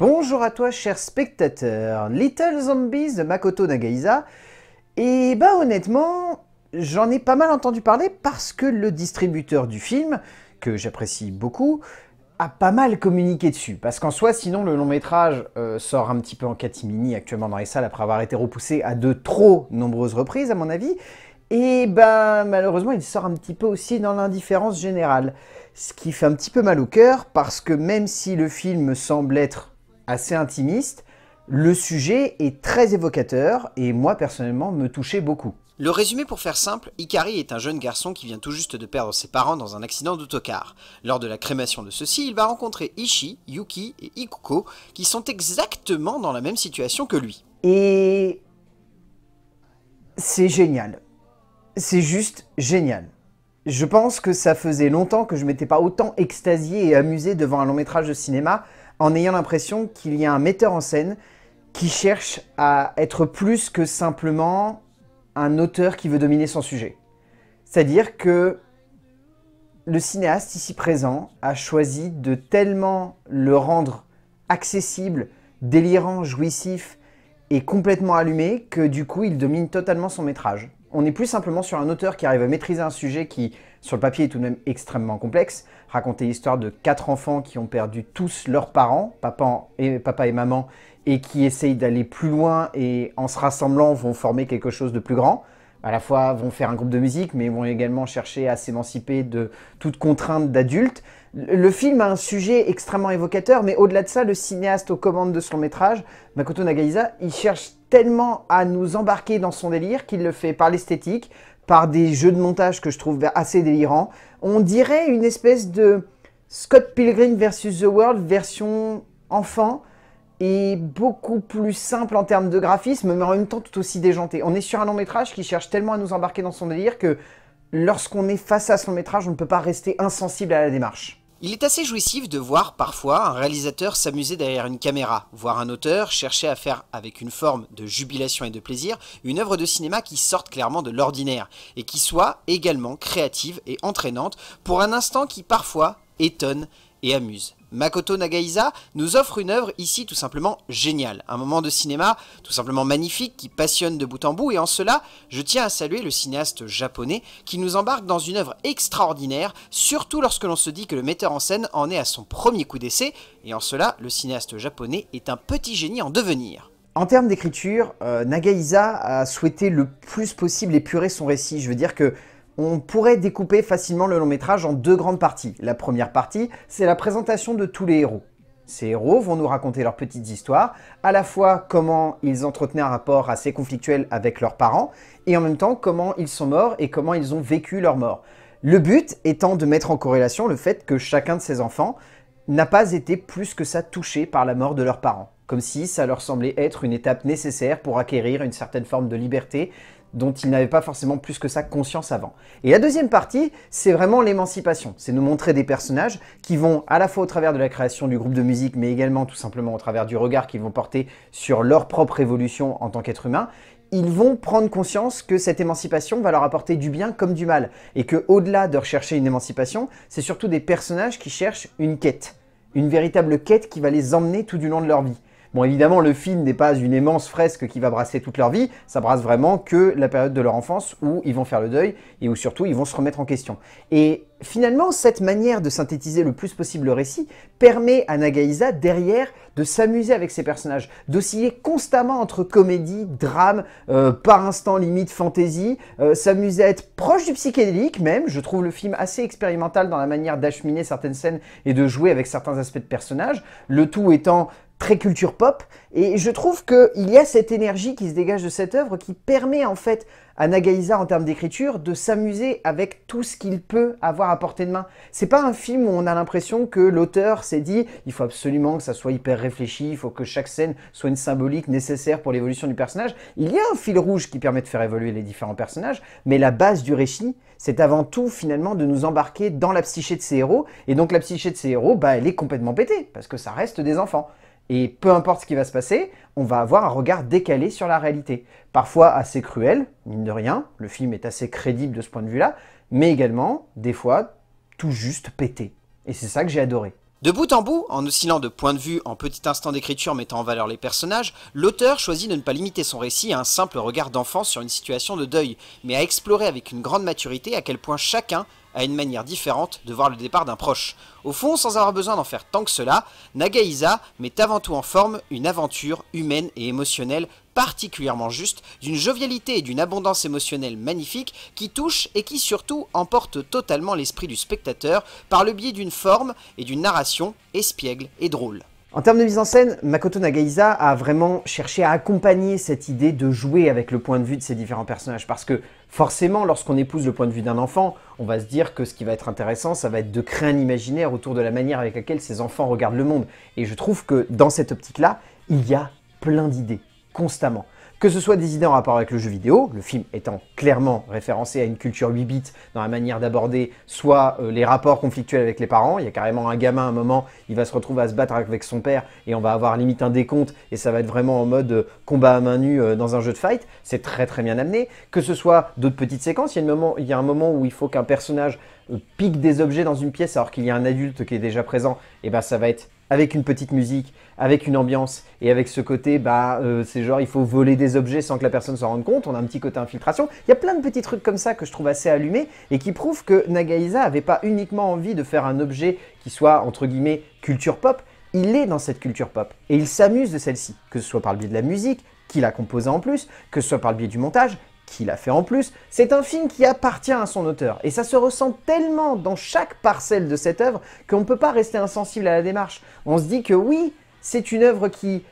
Bonjour à toi cher spectateur, Little Zombies de Makoto Nagaiza. Et bah honnêtement, j'en ai pas mal entendu parler parce que le distributeur du film, que j'apprécie beaucoup, a pas mal communiqué dessus. Parce qu'en soi, sinon le long métrage euh, sort un petit peu en catimini actuellement dans les salles après avoir été repoussé à de trop nombreuses reprises à mon avis. Et ben malheureusement, il sort un petit peu aussi dans l'indifférence générale. Ce qui fait un petit peu mal au cœur parce que même si le film semble être assez intimiste, le sujet est très évocateur et moi personnellement me touchait beaucoup. Le résumé pour faire simple, Ikari est un jeune garçon qui vient tout juste de perdre ses parents dans un accident d'autocar. Lors de la crémation de ceux-ci, il va rencontrer Ishi, Yuki et Ikuko qui sont exactement dans la même situation que lui. Et c'est génial. C'est juste génial. Je pense que ça faisait longtemps que je m'étais pas autant extasié et amusé devant un long métrage de cinéma en ayant l'impression qu'il y a un metteur en scène qui cherche à être plus que simplement un auteur qui veut dominer son sujet. C'est-à-dire que le cinéaste ici présent a choisi de tellement le rendre accessible, délirant, jouissif et complètement allumé que du coup il domine totalement son métrage. On n'est plus simplement sur un auteur qui arrive à maîtriser un sujet qui, sur le papier, est tout de même extrêmement complexe, raconter l'histoire de quatre enfants qui ont perdu tous leurs parents, papa et, papa et maman, et qui essayent d'aller plus loin et en se rassemblant vont former quelque chose de plus grand. À la fois vont faire un groupe de musique, mais vont également chercher à s'émanciper de toute contrainte d'adulte. Le film a un sujet extrêmement évocateur, mais au-delà de ça, le cinéaste aux commandes de son métrage, Makoto Nagaiza, il cherche tellement à nous embarquer dans son délire qu'il le fait par l'esthétique, par des jeux de montage que je trouve assez délirants, on dirait une espèce de Scott Pilgrim versus The World version enfant et beaucoup plus simple en termes de graphisme, mais en même temps tout aussi déjanté. On est sur un long métrage qui cherche tellement à nous embarquer dans son délire que lorsqu'on est face à son métrage, on ne peut pas rester insensible à la démarche. Il est assez jouissif de voir parfois un réalisateur s'amuser derrière une caméra, voir un auteur chercher à faire avec une forme de jubilation et de plaisir une œuvre de cinéma qui sorte clairement de l'ordinaire et qui soit également créative et entraînante pour un instant qui parfois étonne et amuse. Makoto Nagaiza nous offre une œuvre ici tout simplement géniale, un moment de cinéma tout simplement magnifique qui passionne de bout en bout et en cela, je tiens à saluer le cinéaste japonais qui nous embarque dans une œuvre extraordinaire, surtout lorsque l'on se dit que le metteur en scène en est à son premier coup d'essai et en cela, le cinéaste japonais est un petit génie en devenir. En termes d'écriture, euh, Nagaiza a souhaité le plus possible épurer son récit. Je veux dire que on pourrait découper facilement le long métrage en deux grandes parties. La première partie, c'est la présentation de tous les héros. Ces héros vont nous raconter leurs petites histoires, à la fois comment ils entretenaient un rapport assez conflictuel avec leurs parents, et en même temps comment ils sont morts et comment ils ont vécu leur mort. Le but étant de mettre en corrélation le fait que chacun de ces enfants n'a pas été plus que ça touché par la mort de leurs parents, comme si ça leur semblait être une étape nécessaire pour acquérir une certaine forme de liberté dont ils n'avaient pas forcément plus que ça conscience avant. Et la deuxième partie, c'est vraiment l'émancipation. C'est nous montrer des personnages qui vont, à la fois au travers de la création du groupe de musique, mais également tout simplement au travers du regard qu'ils vont porter sur leur propre évolution en tant qu'être humain, ils vont prendre conscience que cette émancipation va leur apporter du bien comme du mal. Et que au-delà de rechercher une émancipation, c'est surtout des personnages qui cherchent une quête. Une véritable quête qui va les emmener tout du long de leur vie. Bon, évidemment, le film n'est pas une immense fresque qui va brasser toute leur vie, ça brasse vraiment que la période de leur enfance où ils vont faire le deuil et où surtout ils vont se remettre en question. Et finalement, cette manière de synthétiser le plus possible le récit permet à Nagaïsa, derrière, de s'amuser avec ses personnages, d'osciller constamment entre comédie, drame, euh, par instant limite fantaisie, euh, s'amuser à être proche du psychédélique même. Je trouve le film assez expérimental dans la manière d'acheminer certaines scènes et de jouer avec certains aspects de personnages, le tout étant très culture pop. Et je trouve qu'il y a cette énergie qui se dégage de cette œuvre qui permet en fait à Nagaiza en termes d'écriture de s'amuser avec tout ce qu'il peut avoir à portée de main. C'est pas un film où on a l'impression que l'auteur s'est dit il faut absolument que ça soit hyper réfléchi, il faut que chaque scène soit une symbolique nécessaire pour l'évolution du personnage. Il y a un fil rouge qui permet de faire évoluer les différents personnages, mais la base du récit, c'est avant tout finalement de nous embarquer dans la psyché de ses héros. Et donc la psyché de ses héros, bah, elle est complètement pétée parce que ça reste des enfants. Et peu importe ce qui va se passer, on va avoir un regard décalé sur la réalité. Parfois assez cruel, mine de rien, le film est assez crédible de ce point de vue-là, mais également, des fois, tout juste pété. Et c'est ça que j'ai adoré. De bout en bout, en oscillant de point de vue en petit instant d'écriture mettant en valeur les personnages, l'auteur choisit de ne pas limiter son récit à un simple regard d'enfant sur une situation de deuil, mais à explorer avec une grande maturité à quel point chacun a une manière différente de voir le départ d'un proche. Au fond, sans avoir besoin d'en faire tant que cela, Nagaïsa met avant tout en forme une aventure humaine et émotionnelle particulièrement juste, d'une jovialité et d'une abondance émotionnelle magnifique qui touche et qui surtout emporte totalement l'esprit du spectateur par le biais d'une forme et d'une narration espiègle et drôle. En termes de mise en scène, Makoto Nagaiza a vraiment cherché à accompagner cette idée de jouer avec le point de vue de ces différents personnages. Parce que forcément, lorsqu'on épouse le point de vue d'un enfant, on va se dire que ce qui va être intéressant, ça va être de créer un imaginaire autour de la manière avec laquelle ces enfants regardent le monde. Et je trouve que dans cette optique-là, il y a plein d'idées constamment. Que ce soit des idées en rapport avec le jeu vidéo, le film étant clairement référencé à une culture 8 bits dans la manière d'aborder soit euh, les rapports conflictuels avec les parents, il y a carrément un gamin à un moment, il va se retrouver à se battre avec son père et on va avoir limite un décompte et ça va être vraiment en mode euh, combat à main nue euh, dans un jeu de fight, c'est très très bien amené. Que ce soit d'autres petites séquences, il y, a moment, il y a un moment où il faut qu'un personnage pique des objets dans une pièce alors qu'il y a un adulte qui est déjà présent, et ben ça va être avec une petite musique, avec une ambiance et avec ce côté, bah, euh, c'est genre il faut voler des objets sans que la personne s'en rende compte. On a un petit côté infiltration. Il y a plein de petits trucs comme ça que je trouve assez allumés et qui prouvent que Nagaisa n'avait pas uniquement envie de faire un objet qui soit entre guillemets culture pop. Il est dans cette culture pop et il s'amuse de celle-ci, que ce soit par le biais de la musique, qu'il a composée en plus, que ce soit par le biais du montage, qui l'a fait en plus, c'est un film qui appartient à son auteur. Et ça se ressent tellement dans chaque parcelle de cette œuvre qu'on ne peut pas rester insensible à la démarche. On se dit que oui, c'est une œuvre qui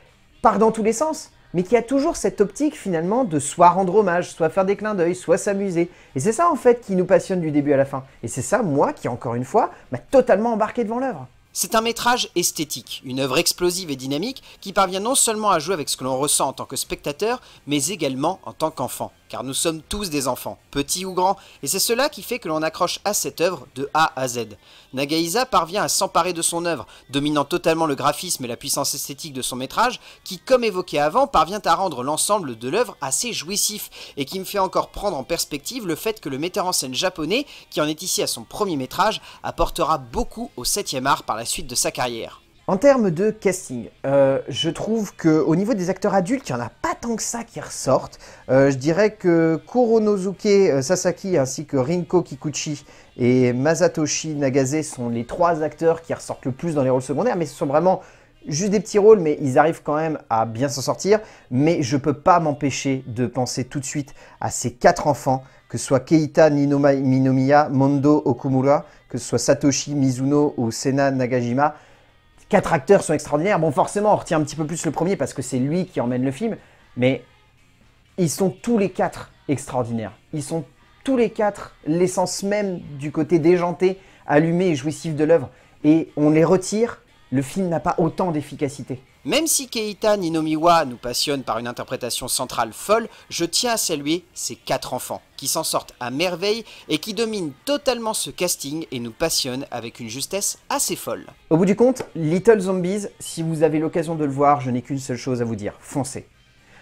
part dans tous les sens, mais qui a toujours cette optique finalement de soit rendre hommage, soit faire des clins d'œil, soit s'amuser. Et c'est ça en fait qui nous passionne du début à la fin. Et c'est ça, moi, qui encore une fois, m'a totalement embarqué devant l'œuvre. C'est un métrage esthétique, une œuvre explosive et dynamique qui parvient non seulement à jouer avec ce que l'on ressent en tant que spectateur, mais également en tant qu'enfant car nous sommes tous des enfants, petits ou grands, et c'est cela qui fait que l'on accroche à cette œuvre de A à Z. Nagaïsa parvient à s'emparer de son œuvre, dominant totalement le graphisme et la puissance esthétique de son métrage, qui, comme évoqué avant, parvient à rendre l'ensemble de l'œuvre assez jouissif, et qui me fait encore prendre en perspective le fait que le metteur en scène japonais, qui en est ici à son premier métrage, apportera beaucoup au 7ème art par la suite de sa carrière. En termes de casting, euh, je trouve qu'au niveau des acteurs adultes, il n'y en a pas tant que ça qui ressortent. Euh, je dirais que Nozuke, euh, Sasaki ainsi que Rinko Kikuchi et Masatoshi Nagase sont les trois acteurs qui ressortent le plus dans les rôles secondaires, mais ce sont vraiment juste des petits rôles, mais ils arrivent quand même à bien s'en sortir. Mais je ne peux pas m'empêcher de penser tout de suite à ces quatre enfants que ce soit Keita Minomiya, Mondo Okumura, que ce soit Satoshi Mizuno ou Sena Nagajima, quatre acteurs sont extraordinaires. Bon, forcément, on retient un petit peu plus le premier parce que c'est lui qui emmène le film, mais ils sont tous les quatre extraordinaires. Ils sont tous les quatre l'essence même du côté déjanté, allumé et jouissif de l'œuvre. Et on les retire, le film n'a pas autant d'efficacité. Même si Keita Ninomiwa nous passionne par une interprétation centrale folle, je tiens à saluer ses quatre enfants, qui s'en sortent à merveille et qui dominent totalement ce casting et nous passionnent avec une justesse assez folle. Au bout du compte, Little Zombies, si vous avez l'occasion de le voir, je n'ai qu'une seule chose à vous dire, foncez.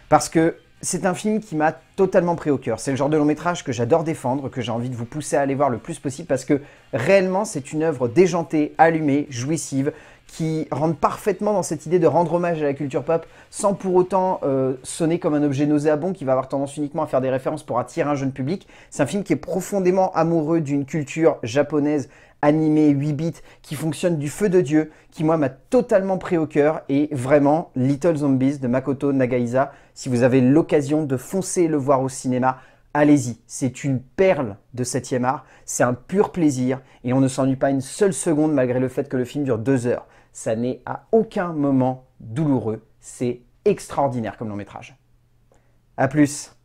Parce que c'est un film qui m'a totalement pris au cœur. C'est le genre de long métrage que j'adore défendre, que j'ai envie de vous pousser à aller voir le plus possible parce que réellement c'est une œuvre déjantée, allumée, jouissive, qui rentre parfaitement dans cette idée de rendre hommage à la culture pop sans pour autant euh, sonner comme un objet nauséabond qui va avoir tendance uniquement à faire des références pour attirer un jeune public. C'est un film qui est profondément amoureux d'une culture japonaise animée 8 bits qui fonctionne du feu de Dieu, qui moi m'a totalement pris au cœur et vraiment Little Zombies de Makoto Nagaiza, si vous avez l'occasion de foncer le voir au cinéma, allez-y, c'est une perle de 7 art, c'est un pur plaisir et on ne s'ennuie pas une seule seconde malgré le fait que le film dure deux heures ça n'est à aucun moment douloureux. C'est extraordinaire comme long métrage. A plus